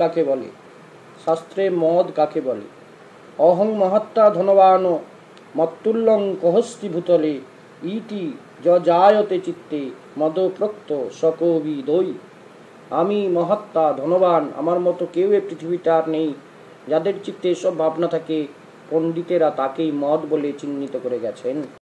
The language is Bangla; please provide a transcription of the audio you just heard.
কাকে বলে শাস্ত্রে মদ কাকে বলে অহং মহাত্মা ধনবান মত্তুল্লং কহস্তি ভূতলে ইটি যজায়তে চিত্তে মদপ্রক্ত সকবি দই আমি মহাত্মা ধনবান আমার মতো কেউ এ পৃথিবীটা আর নেই যাদের চিত্তে এসব ভাবনা থাকে পণ্ডিতেরা তাকেই মদ বলে চিহ্নিত করে গেছেন